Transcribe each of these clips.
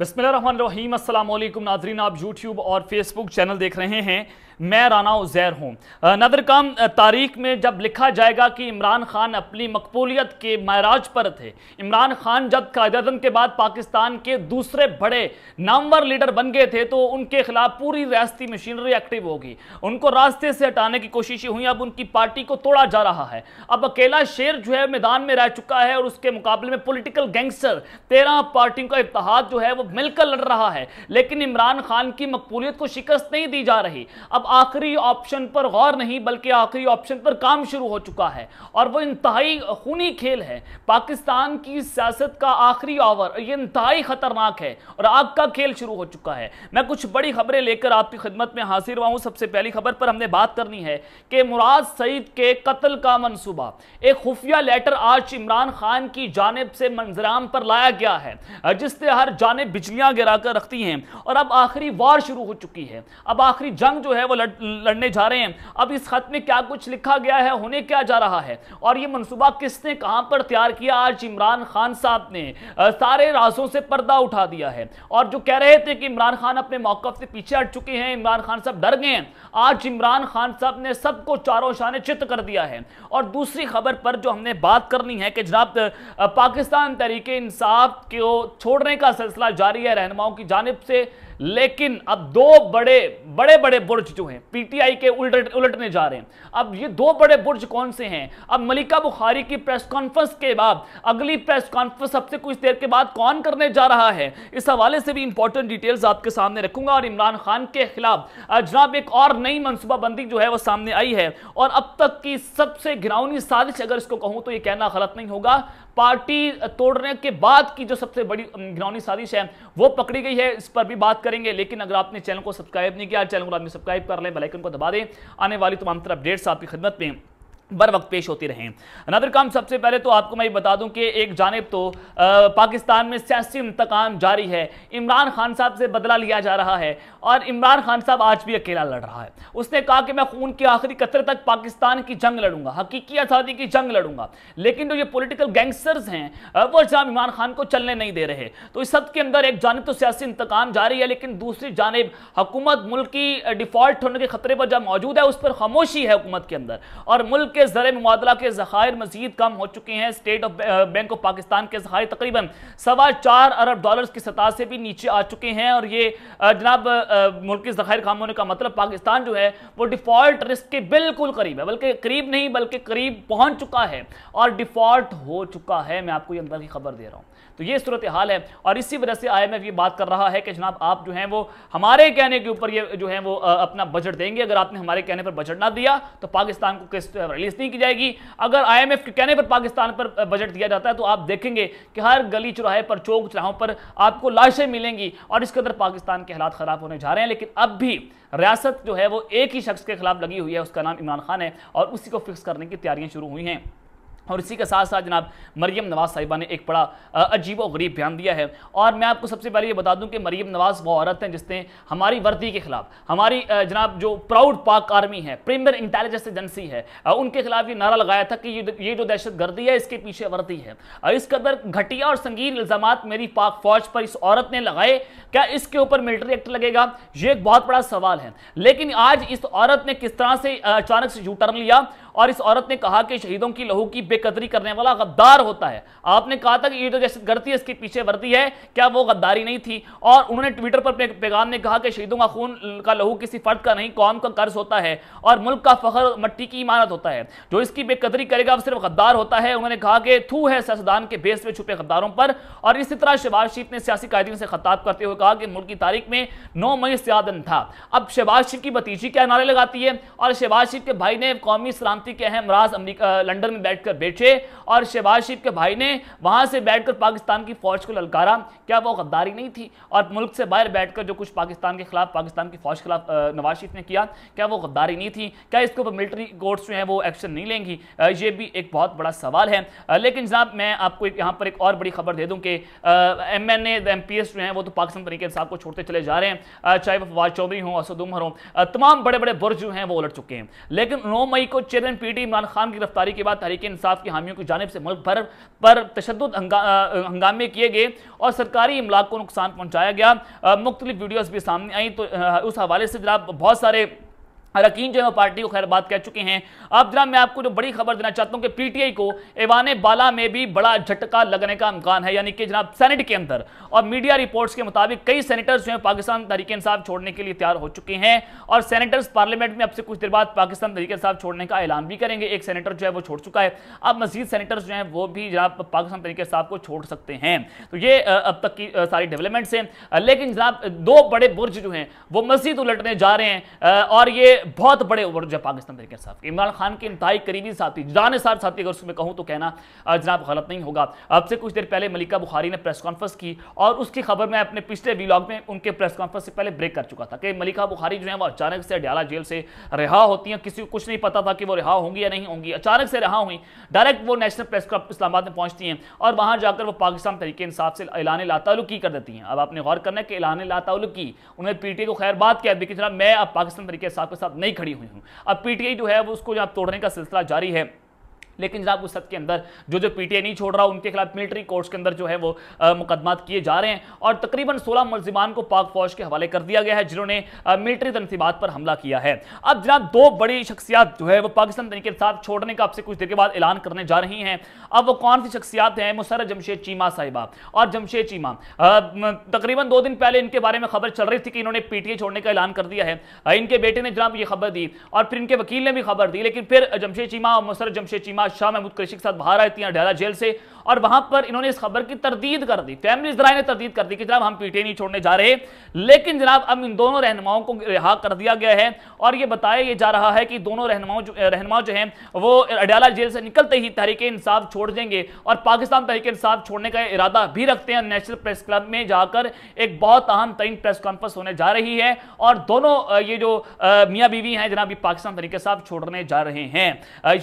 बिस्मिल अल्लाम नाजरीन आप यूट्यूब और फेसबुक चैनल देख रहे हैं मैं राना उज़ैर हूँ नदर काम तारीख में जब लिखा जाएगा कि इमरान खान अपनी मकबूलियत के महराज पर थे इमरान खान जब कायदम के बाद पाकिस्तान के दूसरे बड़े नामवर लीडर बन गए थे तो उनके खिलाफ पूरी रियासती मशीनरी एक्टिव होगी उनको रास्ते से हटाने की कोशिशें हुई अब उनकी पार्टी को तोड़ा जा रहा है अब अकेला शेर जो है मैदान में रह चुका है और उसके मुकाबले में पोलिटिकल गैंगस्टर तेरह पार्टियों का इतिहाद जो है वो मिलकर लड़ रहा है लेकिन इमरान खान की मकबूलियत को शिकस्त नहीं दी जा रही अब आखिरी ऑप्शन पर गौर नहीं बल्कि आखिरी ऑप्शन पर काम शुरू हो चुका है और वह इंतहाई खूनी खेल है पाकिस्तान की सियासत का आखिरी ओवर यह इंतहाई खतरनाक है और आग का खेल शुरू हो चुका है मैं कुछ बड़ी खबरें लेकर आपकी खिदमत में हाजिर हुआ हूं सबसे पहली खबर पर हमने बात करनी है कि मुराद सईद के कत्ल का मनसूबा एक खुफिया लेटर आज इमरान खान की जानब से मंजराम पर लाया गया है जिससे हर जानब बिजलियां गिराकर रखती हैं और अब आखिरी वार शुरू हो चुकी है अब आखिरी जंग जो है वो लड़, लड़ने जा रहे हैं अब इस खत में क्या कुछ लिखा गया है होने क्या जा रहा है और ये मनसूबा किसने कहां पर तैयार किया आज इमरान खान साहब ने सारे राजों से पर्दा उठा दिया है और जो कह रहे थे कि इमरान खान अपने मौकफ से पीछे हट चुके हैं इमरान खान साहब डर गए आज इमरान खान साहब ने सबको चारों शाने चित्त कर दिया है और दूसरी खबर पर जो हमने बात करनी है कि जनाब पाकिस्तान तरीके इंसाफ को छोड़ने का सिलसिला जारी जा रही है रहनुमाओं की जानब से लेकिन अब दो बड़े बड़े बड़े बुर्ज जो हैं पीटीआई के उलट उलटने जा रहे हैं अब ये दो बड़े बुर्ज कौन से हैं अब मलिका बुखारी की प्रेस कॉन्फ्रेंस के बाद अगली प्रेस कॉन्फ्रेंस सबसे कुछ देर के बाद कौन करने जा रहा है इस हवाले से भी इंपॉर्टेंट डिटेल्स आपके सामने रखूंगा और इमरान खान के खिलाफ जनाब एक और नई मनसूबाबंदी जो है वह सामने आई है और अब तक की सबसे घिरावनी साजिश अगर इसको कहूं तो ये कहना गलत नहीं होगा पार्टी तोड़ने के बाद की जो सबसे बड़ी घिनौनी साजिश है वो पकड़ी गई है इस पर भी बात करेंगे लेकिन अगर आपने चैनल को सब्सक्राइब नहीं किया चैनल को आपने सब्सक्राइब कर लें बेलाइकन को दबा दें आने वाली तमाम तरह अपडेट्स आपकी खिदमत में बर वक्त पेश होती रहें नादर काम सबसे पहले तो आपको मैं ये बता दूं कि एक जानब तो आ, पाकिस्तान में सियासी इंतकाम जारी है इमरान खान साहब से बदला लिया जा रहा है और इमरान खान साहब आज भी अकेला लड़ रहा है उसने कहा कि मैं खून के आखिरी कतरे तक पाकिस्तान की जंग लड़ूंगा हकीकी आज़ादी की जंग लड़ूंगा लेकिन जो ये पोलिटिकल गैंगस्टर्स हैं वो जहाँ इमरान खान को चलने नहीं दे रहे तो इस सब के अंदर एक जानब तो सियासी इंतकाम जारी है लेकिन दूसरी जानब हुकूमत मुल्क की डिफॉल्ट होने के खतरे पर जब मौजूद है उस पर खामोशी है हुकूमत के अंदर और मुल्क के ज़र मुबादला के जखायर मजीद कम हो चुके हैं State of Bank of Pakistan के जखायर तकरीबन सवा चार अरब डॉलर की सतह से भी नीचे आ चुके हैं और ये uh, जनाब uh, मुल्क के जखायर काम होने का मतलब पाकिस्तान जो है वो डिफ़ॉल्ट रिस्क के बिल्कुल करीब है बल्कि करीब नहीं बल्कि करीब पहुंच चुका है और डिफ़ॉल्ट हो चुका है मैं आपको ये अंदर की खबर दे रहा हूँ तो ये सूरत हाल है और इसी वजह से आई ये बात कर रहा है कि जनाब आप जो है वो हमारे कहने के ऊपर ये जो है वो अपना बजट देंगे अगर आपने हमारे कहने पर बजट ना दिया तो पाकिस्तान को किस्त रिलीज नहीं की जाएगी अगर आई के कहने पर पाकिस्तान पर बजट दिया जाता है तो आप देखेंगे कि हर गली चौराहे पर चौक चौराहों पर आपको लाशें मिलेंगी और इसके अंदर पाकिस्तान के हालात ख़राब होने जा रहे हैं लेकिन अब भी रियासत जो है वो एक ही शख्स के खिलाफ लगी हुई है उसका नाम इमरान खान है और उसी को फिक्स करने की तैयारियां शुरू हुई हैं और इसी के साथ साथ जनाब मरीम नवाज़ साहिबा ने एक बड़ा अजीब और गरीब बयान दिया है और मैं आपको सबसे पहले ये बता दूं कि मरीम नवाज़ वो औरत हैं जिसने हमारी वर्दी के खिलाफ हमारी जनाब जो प्राउड पाक आर्मी है प्रीमियर इंटेलिजेंस एजेंसी है उनके खिलाफ ये नारा लगाया था कि ये जो दहशत गर्दी है इसके पीछे वर्दी है इस कदर घटिया और संगीन इल्ज़ाम मेरी पाक फौज पर इस औरत ने लगाए क्या इसके ऊपर मिलिट्री एक्ट लगेगा ये एक बहुत बड़ा सवाल है लेकिन आज इस औरत ने किस तरह से अचानक से यू टर्न लिया और इस औरत ने कहा कि शहीदों की लहू की बेकदरी करने वाला गद्दार होता है आपने कहा था कि ये जो दहशत गलती इसके पीछे वर्दी है क्या वो गद्दारी नहीं थी और उन्होंने ट्विटर पर पैगाम ने कहा कि शहीदों का खून का लहू किसी फर्द का नहीं कौम का कर्ज होता है और मुल्क का फखर मट्टी की इमारत होता है जो इसकी बेकदरी करेगा वो सिर्फ गद्दार होता है उन्होंने कहा कि थू है सियासदान के बेस में छुपे गद्दारों पर और इसी तरह शहबाज शरीफ ने सियासी कायदीन से खताब करते हुए कहा कि मुल्क की तारीख में नौ मई सियादन था अब शहबाज शरीफ की भतीजी क्या नारे लगाती है और शहबाज शरीफ के भाई ने कौमी सलामती वापसी के अहम राज अमरीका लंदन में बैठकर बैठे और शहबाज शरीफ के भाई ने वहाँ से बैठकर पाकिस्तान की फौज को ललकारा क्या वो गद्दारी नहीं थी और मुल्क से बाहर बैठकर जो कुछ पाकिस्तान के खिलाफ पाकिस्तान की फौज के खिलाफ नवाज शरीफ ने किया क्या वो गद्दारी नहीं थी क्या इसके ऊपर मिलिट्री कोर्ट्स जो हैं वो एक्शन नहीं लेंगी ये भी एक बहुत बड़ा सवाल है लेकिन जनाब मैं आपको यहाँ पर एक और बड़ी खबर दे दूँ कि M N M P S जो हैं वो तो पाकिस्तान तरीके इंसाफ को छोड़ते चले जा रहे हैं चाहे वो फवाद चौधरी हों असद उमर हों तमाम बड़े बड़े बुर जो हैं वो उलट चुके हैं लेकिन नौ मई को chair president PT Imran Khan की गिरफ्तारी के बाद तहरीक इंसाफ की हामियों की जानब से मुल्क भर पर तशद हंगामे किए गए और सरकारी इमलाक को नुकसान पहुंचाया गया मुख्तलिफ वीडियोज़ भी सामने आई तो उस हवाले से जरा बहुत सारे अरकिन जो है वो पार्टी को खैर बात कह चुके हैं अब जनाब मैं आपको जो बड़ी खबर देना चाहता हूं कि पीटीआई को एवान बाला में भी बड़ा झटका लगने का इम्कान है यानी कि जनाब सेनेट के अंदर और मीडिया रिपोर्ट्स के मुताबिक कई सेनेटर्स जो हैं पाकिस्तान तरीके इंसाफ छोड़ने के लिए तैयार हो चुके हैं और सेनेटर्स पार्लियामेंट में अब से कुछ देर बाद पाकिस्तान तरीके इंसाफ छोड़ने का ऐलान भी करेंगे एक सेनेटर जो है वो छोड़ चुका है अब मजीद सेनेटर्स जो है वो भी जनाब पाकिस्तान तरीके साहब को छोड़ सकते हैं तो ये अब तक की सारी डेवलपमेंट्स हैं लेकिन जनाब दो बड़े बुर्ज जो हैं वो मस्जिद उलटने जा रहे हैं और ये बहुत बड़े ओवर जो पाकिस्तान तरीके साहब इमरान खान के इंतई करीबी साथी जान जुदानसार साथी अगर उसमें कहूँ तो कहना जनाब गलत नहीं होगा अब से कुछ देर पहले मलिका बुखारी ने प्रेस कॉन्फ्रेंस की और उसकी खबर मैं अपने पिछले व्लॉग में उनके प्रेस कॉन्फ्रेंस से पहले ब्रेक कर चुका था कि मलिका बुखारी जो है वो अचानक से अडियाला जेल से रिहा होती हैं किसी को कुछ नहीं पता था कि वो रिहा होंगी या नहीं होंगी अचानक से रिहा हुई डायरेक्ट वो नेशनल प्रेस क्लब इस्लामाबाद में पहुंचती हैं और वहाँ जाकर वो पाकिस्तान तरीके इंसाफ से ऐलान लातालुकी कर देती हैं अब आपने गौर करना है कि ऐलान लातालुकी उन्हें पीटीए को तो खैर बात किया मैं अब पाकिस्तान तरीके साहब के साथ साथ नहीं खड़ी हुई हूँ अब पीटीआई जो है वो उसको यहाँ तोड़ने का सिलसिला जारी है लेकिन जनाब उस सद के अंदर जो जो पीटीए नहीं छोड़ रहा उनके खिलाफ मिलिट्री कोर्ट्स के अंदर जो है वो मुकदमा किए जा रहे हैं और तकरीबन सोलह मुलजिमान को पाक फौज के हवाले कर दिया गया है जिन्होंने मिलिट्री तनसीबात पर हमला किया है अब जनाब दो बड़ी शख्सियात जो है वो पाकिस्तान तरीके साथ छोड़ने का आपसे कुछ देर के बाद ऐलान करने जा रही हैं अब वो कौन सी शख्सियात हैं मुसर जमशेद चीमा साहिबा और जमशेद चीमा तकरीबन दो दिन पहले इनके बारे में खबर चल रही थी कि इन्होंने पीटीए छोड़ने का ऐलान कर दिया है इनके बेटे ने जनाब ये खबर दी और फिर इनके वकील ने भी खबर दी लेकिन फिर जमशेद चीमा और मुसर जमशेद चीमा शाह महमूद कृषि के साथ बाहर आए थी ढाला जेल से और वहां पर इन्होंने इस खबर की तरदीद कर दी फैमिली जरा ने तरदीद कर दी कि जनाब हम पीटे नहीं छोड़ने जा रहे लेकिन जनाब अब इन दोनों रहनुमाओं को रिहा कर दिया गया है और ये बताया ये जा रहा है कि दोनों रहनुमाओं रहनुमा जो है वो अडयाला जेल से निकलते ही तहरीके इंसाफ छोड़ देंगे और पाकिस्तान तहरीके इंसाफ छोड़ने का इरादा भी रखते हैं नेशनल प्रेस क्लब में जाकर एक बहुत अहम तरीन प्रेस कॉन्फ्रेंस होने जा रही है और दोनों ये जो मियाँ बीवी हैं जनाब ये पाकिस्तान तरीके साहब छोड़ने जा रहे हैं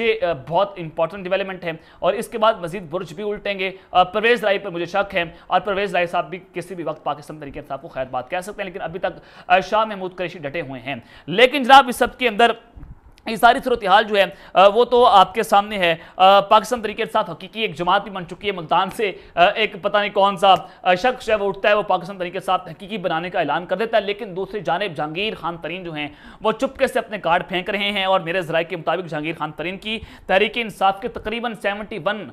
ये बहुत इंपॉर्टेंट डेवलपमेंट है और इसके बाद मजीद बुरज भी उल्टेंगे परवेज राय पर मुझे शक है और परवेज राय साहब भी किसी भी वक्त पाकिस्तान तरीके साहब को खैर बात कह सकते हैं लेकिन अभी तक शाह महमूद करेशी डटे हुए हैं लेकिन जनाब इस सब के अंदर ये सारी सूरत हाल जो है वो तो आपके सामने है पाकिस्तान तरीके के साथ हकीकी एक जमात भी बन चुकी है मुल्तान से एक पता नहीं कौन सा शख्स है वो उठता है वो पाकिस्तान तरीके साथ हकीकी बनाने का ऐलान कर देता है लेकिन दूसरी जानब जहांगीर खान तरीन जो हैं वो चुपके से अपने कार्ड फेंक रहे हैं और मेरे जराये के मुताबिक जहांगीर खान तरीन की तहरीक इंसाफ के तकरीबन सेवेंटी वन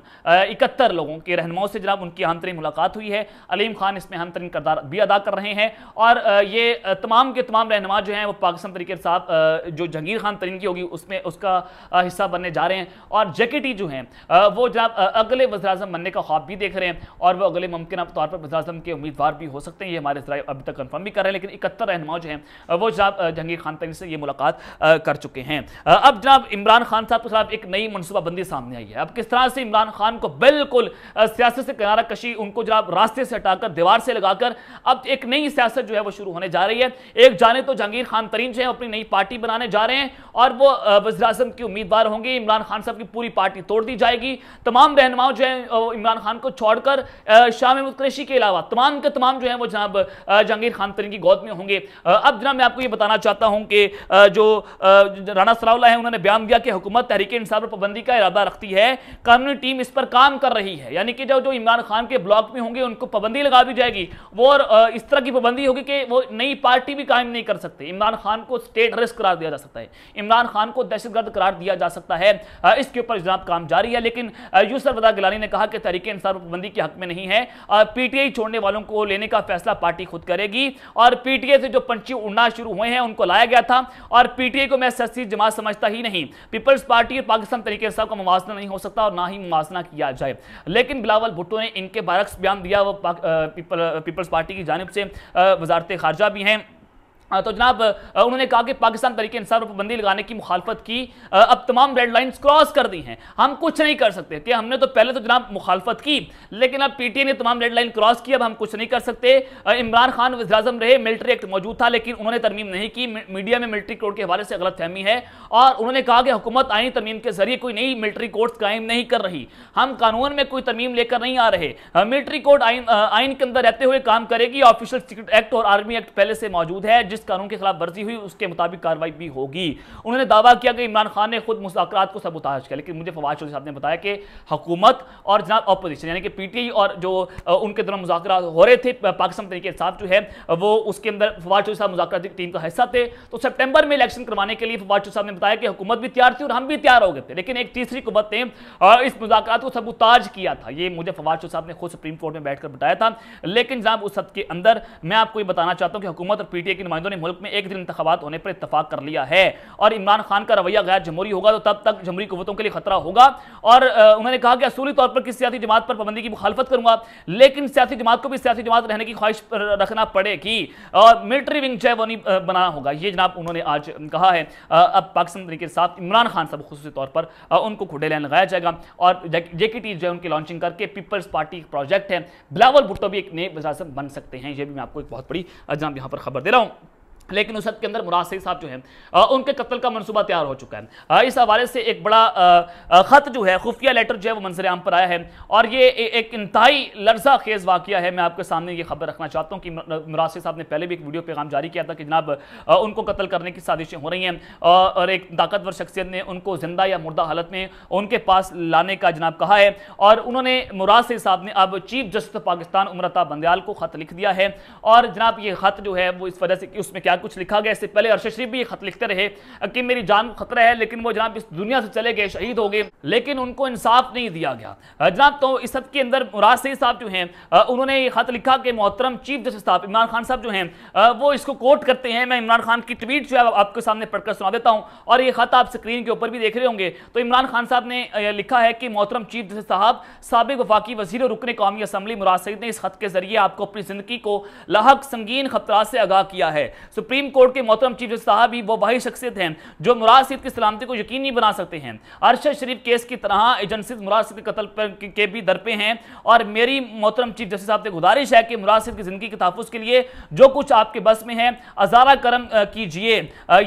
इकहत्तर लोगों के रहनुमाओं से जनाब उनकी हम तरीन मुलाकात हुई है अलीम खान इसमें हम तरीन करदार भी अदा कर रहे हैं और ये तमाम के तमाम रहनुमा जो हैं वो पाकिस्तान तरीके साथ जो जहांगीर खान तरीन की होगी होगी उसमें उसका हिस्सा बनने जा रहे हैं और जेकेटी जो हैं वो जनाब अगले वजराजम बनने का ख्वाब भी देख रहे हैं और वो अगले मुमकिन तौर पर वजराजम के उम्मीदवार भी हो सकते हैं ये हमारे जरा अभी तक कन्फर्म भी कर रहे हैं लेकिन इकहत्तर रहनुमा जो हैं वो जनाब जहांगीर खान तरीन से ये मुलाकात कर चुके हैं अब जनाब इमरान खान साहब के साथ एक नई मनसूबाबंदी सामने आई है अब किस तरह से इमरान खान को बिल्कुल सियासत से किनारा कशी उनको जनाब रास्ते से हटाकर दीवार से लगाकर अब एक नई सियासत जो है वो शुरू होने जा रही है एक जाने तो जहांगीर खान तरीन जो है अपनी नई पार्टी बनाने जा रहे हैं और वो वजी अजम के उम्मीदवार होंगे इमरान खान साहब की पूरी पार्टी तोड़ दी जाएगी तमाम रहनुमाओं जो है इमरान खान को छोड़कर शाह महमूद क्रेशी के अलावा तमाम के तमाम जो है वो जनाब जहांगीर खान तरीन की गोद में होंगे अब जनाब मैं आपको ये बताना चाहता हूँ कि जो राना सरावला है उन्होंने बयान दिया कि हुकूमत तहरीक इंसाफ और पाबंदी का इरादा रखती है कानूनी टीम इस पर काम कर रही है यानी कि जो जो इमरान खान के ब्लॉक में होंगे उनको पाबंदी लगा दी जाएगी वो और इस तरह की पाबंदी होगी कि वो नई पार्टी भी कायम नहीं कर सकते इमरान खान को स्टेट रिस्क करार दिया जा सकता है इमरान खान खान को दहशतगर्द करार दिया जा सकता है इसके ऊपर जनाब काम जारी है लेकिन यूसर वदा गिलानी ने कहा कि तरीके इंसान पाबंदी के हक में नहीं है पीटीआई छोड़ने वालों को लेने का फैसला पार्टी खुद करेगी और पीटीआई से जो पंची उड़ना शुरू हुए हैं उनको लाया गया था और पीटीआई को मैं सस्ती जमात समझता ही नहीं पीपल्स पार्टी और पाकिस्तान तरीके इंसाफ का मुवाजना नहीं हो सकता और ना ही मुवाजना किया जाए लेकिन बिलावल भुट्टो ने इनके बारक्स बयान दिया वो पीपल्स पार्टी की जानब से वजारत खारजा भी हैं हाँ, तो जनाब उन्होंने कहा कि पाकिस्तान तरीके इंसान पर पाबंदी लगाने की मुखालफत की अब तमाम रेड लाइन क्रॉस कर दी हैं हम कुछ नहीं कर सकते कि हमने तो पहले तो जनाब मुखालफत की लेकिन अब पीटीए ने तमाम रेड लाइन क्रॉस की अब हम कुछ नहीं कर सकते इमरान खान वजी रहे मिलिट्री एक्ट मौजूद था लेकिन उन्होंने तरमीम नहीं की मीडिया में मिलिट्री कोर्ट के हवाले से गलत फहमी है और उन्होंने कहा कि हुकूमत आई तरमीम के जरिए कोई नई मिल्ट्री कोर्ट कायम नहीं कर रही हम कानून में कोई तरमीम लेकर नहीं आ रहे मिल्ट्री कोर्ट आइन के अंदर रहते हुए काम करेगी ऑफिशियल एक्ट और आर्मी एक्ट पहले से मौजूद है जिस कानून के खिलाफ वर्जी हुई उसके मुताबिक कार्रवाई भी होगी उन्होंने दावा किया कि इमरान खान ने खुद मुस्करात को सबूताज किया लेकिन मुझे फवाद चौधरी साहब ने बताया कि हुकूमत और जनाब अपोजिशन यानी कि पीटीआई और जो उनके दौरान मुजाकर हो रहे थे पाकिस्तान तरीके साहब जो है वो उसके अंदर फवाद चौधरी साहब मुजाकर टीम का हिस्सा थे तो सितंबर में इलेक्शन करवाने के लिए फवाद चौधरी साहब ने बताया कि हुकूमत भी तैयार थी और हम भी तैयार हो गए थे लेकिन एक तीसरी कुमत ने इस मुजाकर को सबूताज किया था ये मुझे फवाद चौधरी साहब ने खुद सुप्रीम कोर्ट में बैठकर बताया था लेकिन जनाब उस सब के अंदर मैं आपको ये बताना चाहता हूँ कि हुकूमत और पीटीआई के नुमाइंदों ने मुल्क में एक दिन इंतबात होने पर इतफाक कर लिया है और इमरान खान का रवैया गैर जमहूरी होगा तो तब तक जमहूरी कुतों के लिए खतरा होगा और उन्होंने कहा कि असूली तौर पर किसी सियासी जमात पर पाबंदी की मुखालफत करूंगा लेकिन सियासी जमात को भी सियासी जमात रहने की ख्वाहिश रखना पड़ेगी और मिलिट्री विंग जो है बनाना होगा ये जनाब उन्होंने आज कहा है अब पाकिस्तान तरीके के साथ इमरान खान साहब खूस तौर पर उनको खुडे लाइन लगाया जाएगा और जेके टी जो है उनकी लॉन्चिंग करके पीपल्स पार्टी प्रोजेक्ट है बिलावल भुट्टो भी एक नए बन सकते हैं ये भी मैं आपको एक बहुत बड़ी जनाब यहाँ पर खबर दे रहा हूँ लेकिन उस हद के अंदर मुराद सही साहब जो है उनके कत्ल का मनसूबा तैयार हो चुका है इस हवाले से एक बड़ा ख़त जो है खुफिया लेटर जो है वो मंजर आम पर आया है और ये एक इंतहाई लर्जा खेज वाक़ है मैं आपके सामने ये खबर रखना चाहता हूँ कि मुराद साहब ने पहले भी एक वीडियो पैगाम जारी किया था कि जनाब उनको कत्ल करने की साजिशें हो रही हैं और एक ताकतवर शख्सियत ने उनको ज़िंदा या मुर्दा हालत में उनके पास लाने का जनाब कहा है और उन्होंने मुराद साहब ने अब चीफ जस्टिस पाकिस्तान उम्रता बंदयाल को ख़त लिख दिया है और जनाब ये ख़त जो है वो इस वजह से उसमें क्या कुछ लिखा गया इससे पहले अर्शद शरीफ भी ये खत लिखते रहे कि मेरी जान खतरा है लेकिन वो जनाब इस दुनिया से चले गए शहीद हो गए लेकिन उनको इंसाफ नहीं दिया गया जनाब तो इस हद के अंदर मुराद सही साहब जो हैं उन्होंने ये खत लिखा कि मोहतरम चीफ जस्टिस साहब इमरान खान साहब जो हैं वो इसको कोट करते हैं मैं इमरान खान की ट्वीट जो है आपके सामने पढ़कर सुना देता हूँ और ये खत आप स्क्रीन के ऊपर भी देख रहे होंगे तो इमरान खान साहब ने लिखा है कि मोहतरम चीफ जस्टिस साहब सबक वफाकी वजीर रुकने कौमी असम्बली मुराद सईद ने इस खत के जरिए आपको अपनी जिंदगी को लाहक संगीन खतरा से आगाह किया है सुप्रीम कोर्ट के मोहतरम चीफ जस्टिस साहब भी वो वही शख्सियत हैं जो मुराद सिद्ध की सलामती को नहीं बना सकते हैं अरशद शरीफ केस की तरह एजेंसी मुराद सिद्ध कतल के भी दर पे हैं और मेरी मोहतरम चीफ जस्टिस साहब से गुजारिश है कि मुराद सिद्ध की ज़िंदगी के तहफ़ के लिए जो कुछ आपके बस में है अजारा करम कीजिए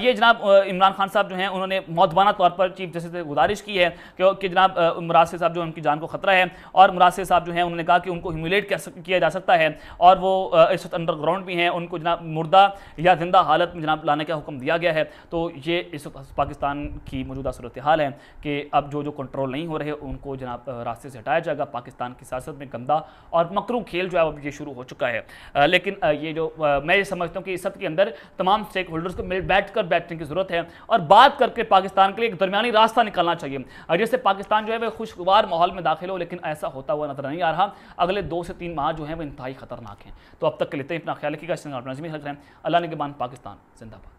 ये जनाब इमरान खान साहब जो हैं उन्होंने मौतबाना तौर पर चीफ जस्टिस से गुजारिश की है कि जनाब मुराद साहब जो उनकी जान को खतरा है और मुराद साहब जो हैं उन्होंने कहा कि उनको ह्यूमिलेट किया जा सकता है और वो इस वक्त अंडरग्राउंड भी हैं उनको जनाब मुर्दा या शर्मिंदा हालत में जनाब लाने का हुक्म दिया गया है तो ये इस पाकिस्तान की मौजूदा सूरत हाल है कि अब जो जो कंट्रोल नहीं हो रहे उनको जनाब रास्ते से हटाया जाएगा पाकिस्तान की सियासत में गंदा और मकरू खेल जो है अब ये शुरू हो चुका है लेकिन ये जो मैं ये समझता हूँ कि इस सब के अंदर तमाम स्टेक होल्डर्स को मिल बैठ कर बैठने की ज़रूरत है और बात करके पाकिस्तान के लिए एक दरमियानी रास्ता निकालना चाहिए जैसे पाकिस्तान जो है वह खुशगवार माहौल में दाखिल हो लेकिन ऐसा होता हुआ नजर नहीं आ रहा अगले दो से तीन माह जो है वह इंतहाई खतरनाक हैं तो अब तक के लेते हैं अपना ख्याल रखिएगा अल्लाह ने के बान पाकिस्तान जिंदाबाद